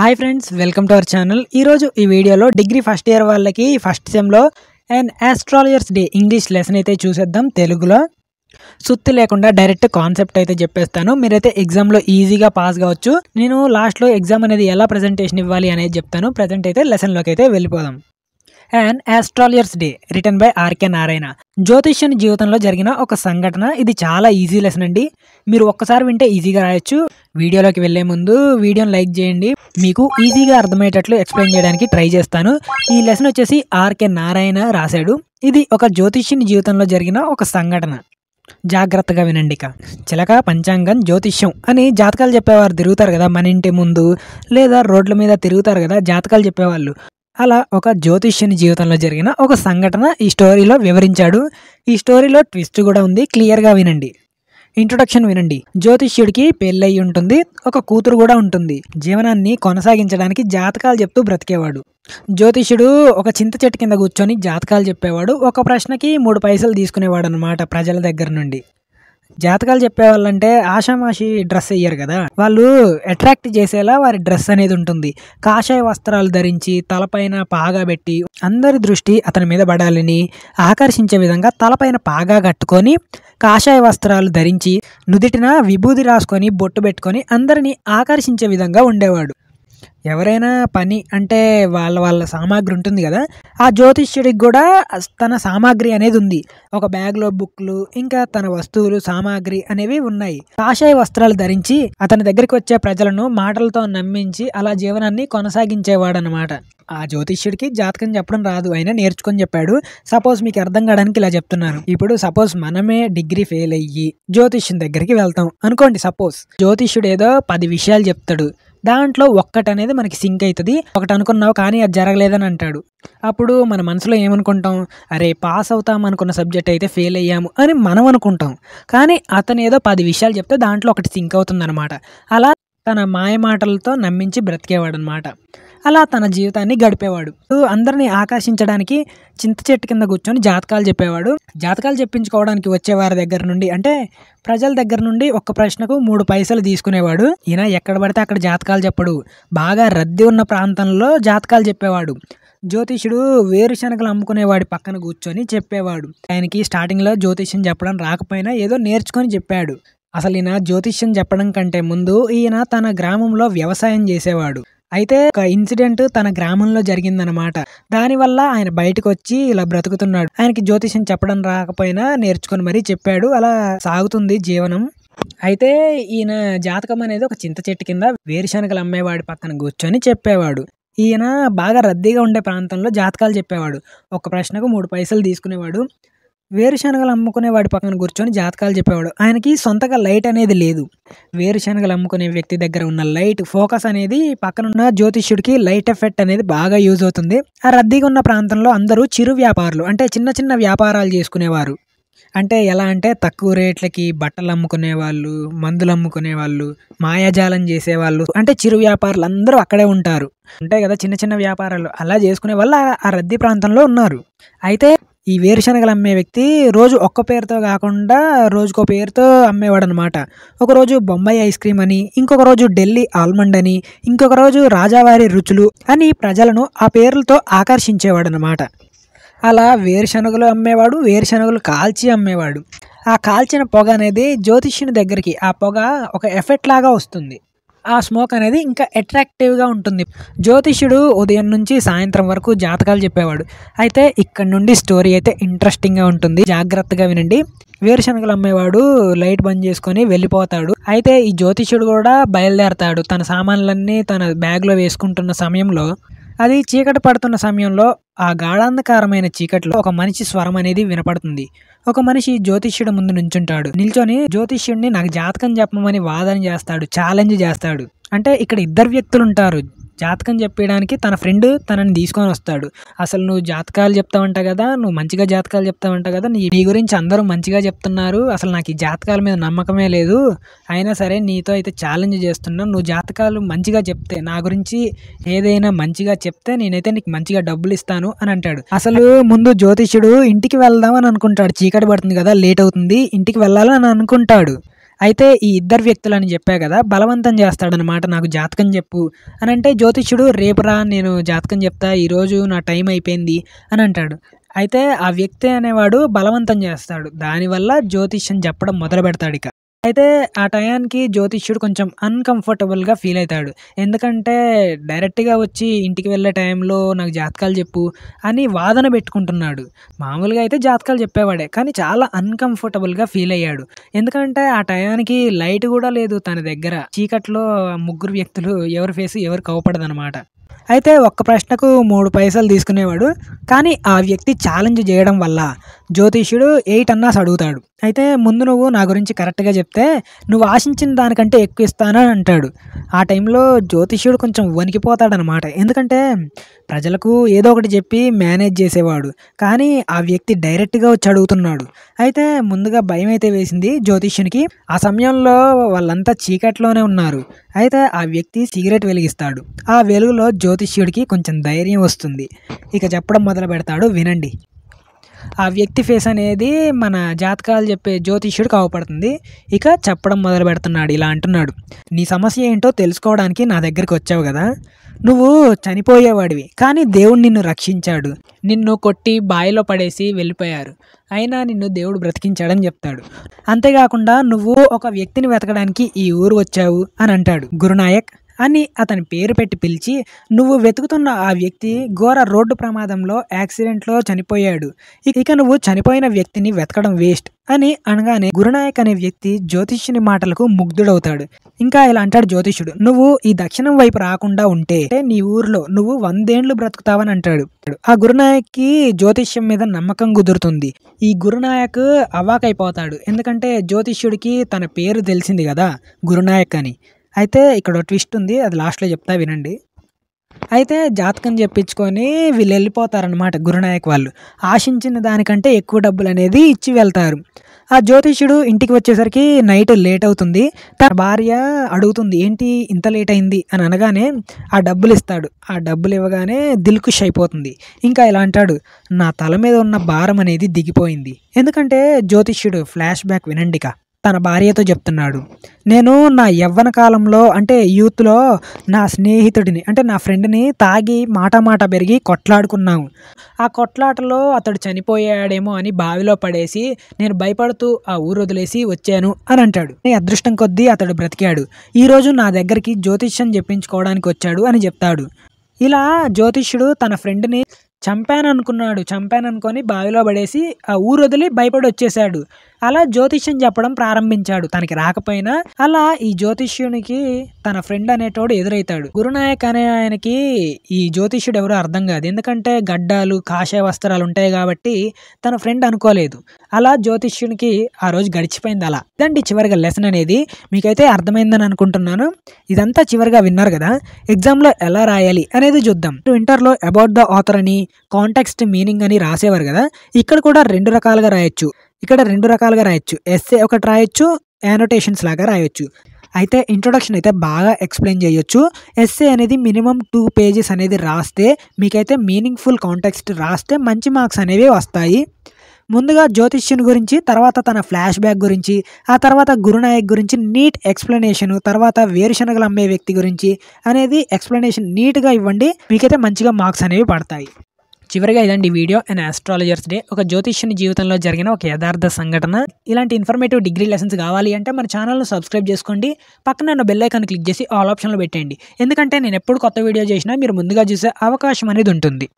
hi friends welcome to our channel ఈరోజు ఈ వీడియోలో డిగ్రీ ఫస్ట్ ఇయర్ వాళ్ళకి ఫస్ట్ సెమ్లో and astrologer's day English lesson అయితే చూసేద్దాం తెలుగులో సుత్తి లేకుండా డైరెక్ట్ కాన్సెప్ట్ అయితే చెప్పేస్తాను మీరైతే ఎగ్జామ్లో ఈజీగా పాస్ కావచ్చు నేను లాస్ట్లో ఎగ్జామ్ అనేది ఎలా ప్రజెంటేషన్ ఇవ్వాలి అనేది చెప్తాను ప్రజెంట్ అయితే లెసన్లోకి అయితే వెళ్ళిపోదాం and astrologer's day return by RK Narayan జ్యోతిష్యుని జీవితంలో జరిగిన ఒక సంఘటన ఇది చాలా ఈజీ లెసన్ అండి మీరు ఒక్కసారి వింటే ఈజీగా రాయొచ్చు వీడియోలోకి వెళ్లే ముందు వీడియోని లైక్ చేయండి మీకు ఈజీగా అర్థమయ్యేటట్లు ఎక్స్ప్లెయిన్ చేయడానికి ట్రై చేస్తాను ఈ లెసన్ వచ్చేసి ఆర్కే నారాయణ రాశాడు ఇది ఒక జ్యోతిష్యుని జీవితంలో జరిగిన ఒక సంఘటన జాగ్రత్తగా వినండి ఇక చిలక పంచాంగం జ్యోతిష్యం అని జాతకాలు చెప్పేవారు తిరుగుతారు కదా మన ఇంటి ముందు లేదా రోడ్ల మీద తిరుగుతారు కదా జాతకాలు చెప్పేవాళ్ళు అలా ఒక జ్యోతిష్యుని జీవితంలో జరిగిన ఒక సంఘటన ఈ స్టోరీలో వివరించాడు ఈ స్టోరీలో ట్విస్ట్ కూడా ఉంది క్లియర్గా వినండి ఇంట్రొడక్షన్ వినండి జ్యోతిష్యుడికి పెళ్ళయి ఉంటుంది ఒక కూతురు కూడా ఉంటుంది జీవనాన్ని కొనసాగించడానికి జాతకాలు చెప్తూ బ్రతికేవాడు జ్యోతిష్యుడు ఒక చింత చెట్టు కింద కూర్చొని జాతకాలు చెప్పేవాడు ఒక ప్రశ్నకి మూడు పైసలు తీసుకునేవాడు అనమాట ప్రజల దగ్గర నుండి జాతకాలు చెప్పే వాళ్ళంటే ఆషామాషి డ్రెస్ వేయరు కదా వాళ్ళు అట్రాక్ట్ చేసేలా వారి డ్రెస్ అనేది ఉంటుంది కాషాయ వస్త్రాలు ధరించి తలపైన పాగా పెట్టి అందరి దృష్టి అతని మీద పడాలని ఆకర్షించే విధంగా తలపైన పాగా కట్టుకొని కాషాయ వస్త్రాలు ధరించి నుదిటిన విభూది రాసుకొని బొట్టు పెట్టుకొని అందరినీ ఆకర్షించే విధంగా ఉండేవాడు ఎవరైనా పని అంటే వాళ్ళ వాళ్ళ సామాగ్రి ఉంటుంది కదా ఆ జ్యోతిష్యుడికి కూడా తన సామాగ్రి అనేది ఉంది ఒక బ్యాగ్లో బుక్లు ఇంకా తన వస్తువులు సామాగ్రి అనేవి ఉన్నాయి కాషాయ వస్త్రాలు ధరించి అతని దగ్గరికి వచ్చే ప్రజలను మాటలతో నమ్మించి అలా జీవనాన్ని కొనసాగించేవాడనమాట ఆ జ్యోతిష్యుడికి జాతకం చెప్పడం రాదు అయినా నేర్చుకొని చెప్పాడు సపోజ్ మీకు అర్థం కావడానికి ఇలా చెప్తున్నాను ఇప్పుడు సపోజ్ మనమే డిగ్రీ ఫెయిల్ అయ్యి జ్యోతిష్యుని దగ్గరికి వెళ్తాం అనుకోండి సపోజ్ జ్యోతిష్యుడు ఏదో పది విషయాలు చెప్తాడు దాంట్లో ఒక్కటనేది మనకి సింక్ అవుతుంది ఒకటి అనుకున్నావు కానీ అది జరగలేదని అంటాడు అప్పుడు మన మనసులో ఏమనుకుంటాం అరే పాస్ అవుతాం అనుకున్న సబ్జెక్ట్ అయితే ఫెయిల్ అయ్యాము అని మనం అనుకుంటాం కానీ అతను ఏదో పది విషయాలు చెప్తే దాంట్లో ఒకటి సింక్ అవుతుందన్నమాట అలా తన మాయ మాటలతో నమ్మించి అనమాట అలా తన జీవితాన్ని గడిపేవాడు అందరినీ ఆకర్షించడానికి చింత చెట్టు కింద కూర్చొని జాతకాలు చెప్పేవాడు జాతకాలు చెప్పించుకోవడానికి వచ్చేవారి దగ్గర నుండి అంటే ప్రజల దగ్గర నుండి ఒక్క ప్రశ్నకు మూడు పైసలు తీసుకునేవాడు ఈయన ఎక్కడ పడితే అక్కడ జాతకాలు చెప్పడు బాగా రద్దీ ఉన్న ప్రాంతంలో జాతకాలు చెప్పేవాడు జ్యోతిషుడు వేరుశనగలు అమ్ముకునేవాడి పక్కన కూర్చొని చెప్పేవాడు ఆయనకి స్టార్టింగ్లో జ్యోతిష్యం చెప్పడం రాకపోయినా ఏదో నేర్చుకొని చెప్పాడు అసలు ఈయన జ్యోతిష్యం చెప్పడం కంటే ముందు ఈయన తన గ్రామంలో వ్యవసాయం చేసేవాడు అయితే ఒక ఇన్సిడెంట్ తన గ్రామంలో జరిగిందనమాట దానివల్ల ఆయన బయటకు వచ్చి ఇలా బ్రతుకుతున్నాడు ఆయనకి జ్యోతిషం చెప్పడం రాకపోయినా నేర్చుకొని మరీ చెప్పాడు అలా సాగుతుంది జీవనం అయితే ఈయన జాతకం అనేది ఒక చింత చెట్టు కింద వేరుశనగలు అమ్మేవాడి పక్కన కూర్చొని చెప్పేవాడు ఈయన బాగా రద్దీగా ఉండే ప్రాంతంలో జాతకాలు చెప్పేవాడు ఒక ప్రశ్నకు మూడు పైసలు తీసుకునేవాడు వేరుశనగలు అమ్ముకునే వాడి పక్కన కూర్చొని జాతకాలు చెప్పేవాడు ఆయనకి సొంతగా లైట్ అనేది లేదు వేరుశనగలు అమ్ముకునే వ్యక్తి దగ్గర ఉన్న లైట్ ఫోకస్ అనేది పక్కనున్న జ్యోతిష్యుడికి లైట్ ఎఫెక్ట్ అనేది బాగా యూజ్ అవుతుంది ఆ రద్దీగా ఉన్న ప్రాంతంలో అందరూ చిరు వ్యాపారులు అంటే చిన్న చిన్న వ్యాపారాలు చేసుకునేవారు అంటే ఎలా అంటే తక్కువ రేట్లకి బట్టలు అమ్ముకునే వాళ్ళు మందులు అమ్ముకునే వాళ్ళు మాయాజాలం చేసేవాళ్ళు అంటే చిరు వ్యాపారులు అందరూ అక్కడే ఉంటారు ఉంటాయి కదా చిన్న చిన్న వ్యాపారాలు అలా చేసుకునే వాళ్ళు ఆ రద్దీ ప్రాంతంలో ఉన్నారు అయితే ఈ వేరుశనగలు అమ్మే వ్యక్తి రోజు ఒక్క పేరుతో కాకుండా రోజుకో పేరుతో అమ్మేవాడు అనమాట ఒకరోజు బొంబాయి ఐస్ క్రీమ్ అని ఇంకొక రోజు ఢిల్లీ ఆల్మండ్ అని ఇంకొక రోజు రాజావారి రుచులు అని ప్రజలను ఆ పేర్లతో ఆకర్షించేవాడు అనమాట అలా వేరుశనగలు అమ్మేవాడు వేరుశనగలు కాల్చి అమ్మేవాడు ఆ కాల్చిన పొగ అనేది జ్యోతిష్యుని దగ్గరికి ఆ పొగ ఒక ఎఫెక్ట్ లాగా వస్తుంది ఆ స్మోక్ అనేది ఇంకా అట్రాక్టివ్గా ఉంటుంది జ్యోతిష్యుడు ఉదయం నుంచి సాయంత్రం వరకు జాతకాలు చెప్పేవాడు అయితే ఇక్కడ నుండి స్టోరీ అయితే ఇంట్రెస్టింగ్గా ఉంటుంది జాగ్రత్తగా వినండి వేరుశనగలు అమ్మేవాడు లైట్ బంద్ చేసుకొని వెళ్ళిపోతాడు అయితే ఈ జ్యోతిష్యుడు కూడా బయలుదేరతాడు తన సామాన్లన్నీ తన బ్యాగ్లో వేసుకుంటున్న సమయంలో అది చీకటి పడుతున్న సమయంలో ఆ గాఢాంధకారమైన చీకట్లో ఒక మనిషి స్వరం అనేది వినపడుతుంది ఒక మనిషి జ్యోతిష్యుడు ముందు నుంచుంటాడు నిల్చొని జ్యోతిష్యుడిని నాకు జాతకం చెప్పమని వాదన చేస్తాడు ఛాలెంజ్ చేస్తాడు అంటే ఇక్కడ ఇద్దరు వ్యక్తులు ఉంటారు జాతకం చెప్పడానికి తన ఫ్రెండ్ తనని తీసుకొని వస్తాడు అసలు నువ్వు జాతకాలు చెప్తావంట కదా నువ్వు మంచిగా జాతకాలు చెప్తావంట కదా నీ నీ గురించి అందరూ మంచిగా చెప్తున్నారు అసలు నాకు ఈ జాతకాల మీద నమ్మకమే లేదు అయినా సరే నీతో అయితే ఛాలెంజ్ చేస్తున్నావు నువ్వు జాతకాలు మంచిగా చెప్తే నా గురించి ఏదైనా మంచిగా చెప్తే నేనైతే నీకు మంచిగా డబ్బులు ఇస్తాను అని అంటాడు అసలు ముందు జ్యోతిష్యుడు ఇంటికి వెళ్దాం అని అనుకుంటాడు చీకటి పడుతుంది కదా లేట్ అవుతుంది ఇంటికి వెళ్ళాలని అనుకుంటాడు అయితే ఈ ఇద్దరు వ్యక్తులు అని చెప్పా కదా బలవంతం చేస్తాడనమాట నాకు జాతకం చెప్పు అని అంటే జ్యోతిష్యుడు రేపురా నేను జాతకం చెప్తా ఈరోజు నా టైం అయిపోయింది అని అంటాడు అయితే ఆ వ్యక్తి అనేవాడు బలవంతం చేస్తాడు దానివల్ల జ్యోతిష్యం చెప్పడం మొదలు పెడతాడు ఇక అయితే ఆ టయానికి జ్యోతిష్యుడు కొంచెం అన్కంఫర్టబుల్గా ఫీల్ అవుతాడు ఎందుకంటే డైరెక్ట్గా వచ్చి ఇంటికి వెళ్ళే టైంలో నాకు జాతకాలు చెప్పు అని వాదన పెట్టుకుంటున్నాడు మామూలుగా అయితే జాతకాలు చెప్పేవాడే కానీ చాలా అన్కంఫర్టబుల్గా ఫీల్ అయ్యాడు ఎందుకంటే ఆ టయానికి లైట్ కూడా లేదు తన దగ్గర చీకట్లో ముగ్గురు వ్యక్తులు ఎవరి ఫేస్ ఎవరు కవపడదనమాట అయితే ఒక్క ప్రశ్నకు మూడు పైసలు తీసుకునేవాడు కానీ ఆ వ్యక్తి ఛాలెంజ్ చేయడం వల్ల జ్యోతిష్యుడు ఎయిట్ అన్నాస్ అడుగుతాడు అయితే ముందు నువ్వు నా గురించి కరెక్ట్గా చెప్తే నువ్వు ఆశించిన దానికంటే ఎక్కువ ఇస్తాను అంటాడు ఆ టైంలో జ్యోతిష్యుడు కొంచెం వణికిపోతాడనమాట ఎందుకంటే ప్రజలకు ఏదో ఒకటి చెప్పి మేనేజ్ చేసేవాడు కానీ ఆ వ్యక్తి డైరెక్ట్గా వచ్చి అడుగుతున్నాడు అయితే ముందుగా భయం అయితే వేసింది జ్యోతిష్యునికి ఆ సమయంలో వాళ్ళంతా చీకట్లోనే ఉన్నారు అయితే ఆ వ్యక్తి సిగరెట్ వెలిగిస్తాడు ఆ వెలుగులో జ్యోతిష్యుడికి కొంచెం ధైర్యం వస్తుంది ఇక చెప్పడం మొదలు పెడతాడు వినండి ఆ వ్యక్తి ఫేస్ అనేది మన జాతకాలు చెప్పే జ్యోతిష్యుడికి కావపడుతుంది ఇక చెప్పడం మొదలు పెడుతున్నాడు ఇలా అంటున్నాడు నీ సమస్య ఏంటో తెలుసుకోవడానికి నా దగ్గరికి వచ్చావు కదా నువ్వు చనిపోయేవాడివి కానీ దేవుడు నిన్ను రక్షించాడు నిన్ను కొట్టి బాయిలో పడేసి వెళ్ళిపోయారు అయినా నిన్ను దేవుడు బ్రతికించాడని చెప్తాడు అంతేకాకుండా నువ్వు ఒక వ్యక్తిని వెతకడానికి ఈ ఊరు వచ్చావు అని అంటాడు గురునాయక్ అని అతని పేరు పెట్టి పిలిచి నువ్వు వెతుకుతున్న ఆ వ్యక్తి ఘోర రోడ్డు ప్రమాదంలో యాక్సిడెంట్లో చనిపోయాడు ఇక నువ్వు చనిపోయిన వ్యక్తిని వెతకడం వేస్ట్ అని అనగానే గురునాయక్ అనే వ్యక్తి జ్యోతిష్యుని మాటలకు ముగ్ధుడవుతాడు ఇంకా ఇలా అంటాడు జ్యోతిష్యుడు నువ్వు ఈ దక్షిణం వైపు రాకుండా ఉంటే నీ ఊర్లో నువ్వు వందేండ్లు బ్రతుకుతావని అంటాడు ఆ గురునాయక్కి జ్యోతిష్యం మీద నమ్మకం కుదురుతుంది ఈ గురునాయక్ అవాకైపోతాడు ఎందుకంటే జ్యోతిష్యుడికి తన పేరు తెలిసింది కదా గురునాయక్ అని అయితే ఇక్కడ ట్విస్ట్ ఉంది అది లాస్ట్లో చెప్తా వినండి అయితే జాతకం చెప్పించుకొని వీళ్ళు వెళ్ళిపోతారనమాట గురునాయక్ వాళ్ళు ఆశించిన దానికంటే ఎక్కువ డబ్బులు అనేది ఇచ్చి వెళ్తారు ఆ జ్యోతిష్యుడు ఇంటికి వచ్చేసరికి నైట్ లేట్ అవుతుంది తన భార్య అడుగుతుంది ఏంటి ఇంత లేట్ అయింది అని అనగానే ఆ డబ్బులు ఇస్తాడు ఆ డబ్బులు ఇవ్వగానే దిల్కుష్ అయిపోతుంది ఇంకా ఇలా అంటాడు నా తల మీద ఉన్న భారం అనేది దిగిపోయింది ఎందుకంటే జ్యోతిష్యుడు ఫ్లాష్ బ్యాక్ వినండిక తన భార్యతో చెప్తున్నాడు నేను నా యవ్వన కాలంలో అంటే యూత్లో నా స్నేహితుడిని అంటే నా ఫ్రెండ్ని తాగి మాట మాట పెరిగి కొట్లాడుకున్నాము ఆ కొట్లాటలో అతడు చనిపోయాడేమో అని బావిలో పడేసి నేను భయపడుతూ ఆ ఊరు వదిలేసి వచ్చాను అని అంటాడు నీ అదృష్టం కొద్దీ అతడు బ్రతికాడు ఈరోజు నా దగ్గరికి జ్యోతిష్యం చెప్పించుకోవడానికి వచ్చాడు అని చెప్తాడు ఇలా జ్యోతిష్యుడు తన ఫ్రెండ్ని చంపాననుకున్నాడు చంపాననుకొని బావిలో పడేసి ఆ ఊరు వదిలి భయపడి వచ్చేసాడు అలా జ్యోతిష్యం చెప్పడం ప్రారంభించాడు తనకి రాకపోయినా అలా ఈ జ్యోతిష్యునికి తన ఫ్రెండ్ అనేటోడు ఎదురైతాడు గురునాయక్ అనే ఆయనకి ఈ జ్యోతిష్యుడు ఎవరో అర్థం కాదు ఎందుకంటే గడ్డాలు కాషాయ వస్త్రాలు ఉంటాయి కాబట్టి తన ఫ్రెండ్ అనుకోలేదు అలా జ్యోతిష్యునికి ఆ రోజు గడిచిపోయింది అలా ఇదండి చివరిగా లెసన్ అనేది మీకైతే అర్థమైందని అనుకుంటున్నాను ఇదంతా చివరిగా విన్నారు కదా ఎగ్జామ్లో ఎలా రాయాలి అనేది చూద్దాం ఇంటర్లో అబౌట్ ద ఆథర్ అని కాంటాక్స్ట్ మీనింగ్ అని రాసేవారు కదా ఇక్కడ కూడా రెండు రకాలుగా రాయొచ్చు ఇక్కడ రెండు రకాలుగా రాయొచ్చు ఎస్ఏ ఒకటి రాయొచ్చు యానోటేషన్స్ లాగా రాయొచ్చు అయితే ఇంట్రొడక్షన్ అయితే బాగా ఎక్స్ప్లెయిన్ చేయొచ్చు ఎస్ఏ అనేది మినిమం టూ పేజెస్ అనేది రాస్తే మీకైతే మీనింగ్ఫుల్ కాంటెక్స్ట్ రాస్తే మంచి మార్క్స్ అనేవి వస్తాయి ముందుగా జ్యోతిష్యుని గురించి తర్వాత తన ఫ్లాష్ బ్యాక్ గురించి ఆ తర్వాత గురునాయక్ గురించి నీట్ ఎక్స్ప్లెనేషను తర్వాత వేరుశనగలు అమ్మే వ్యక్తి గురించి అనేది ఎక్స్ప్లెనేషన్ నీట్గా ఇవ్వండి మీకైతే మంచిగా మార్క్స్ అనేవి పడతాయి చివరిగా ఇదండి వీడియో అండ్ ఆస్ట్రాలజర్స్ డే ఒక జ్యోతిష్యుని జీవితంలో జరిగిన ఒక యథార్థ సంఘటన ఇలాంటి ఇన్ఫర్మేటివ్ డిగ్రీ లెసన్స్ కావాలి అంటే మన ఛానల్ను సబ్స్క్రైబ్ చేసుకోండి పక్కన నన్ను బెల్ క్లిక్ చేసి ఆల్ ఆప్షన్లో పెట్టండి ఎందుకంటే నేను ఎప్పుడు కొత్త వీడియో చేసినా మీరు ముందుగా చూసే అవకాశం అనేది ఉంటుంది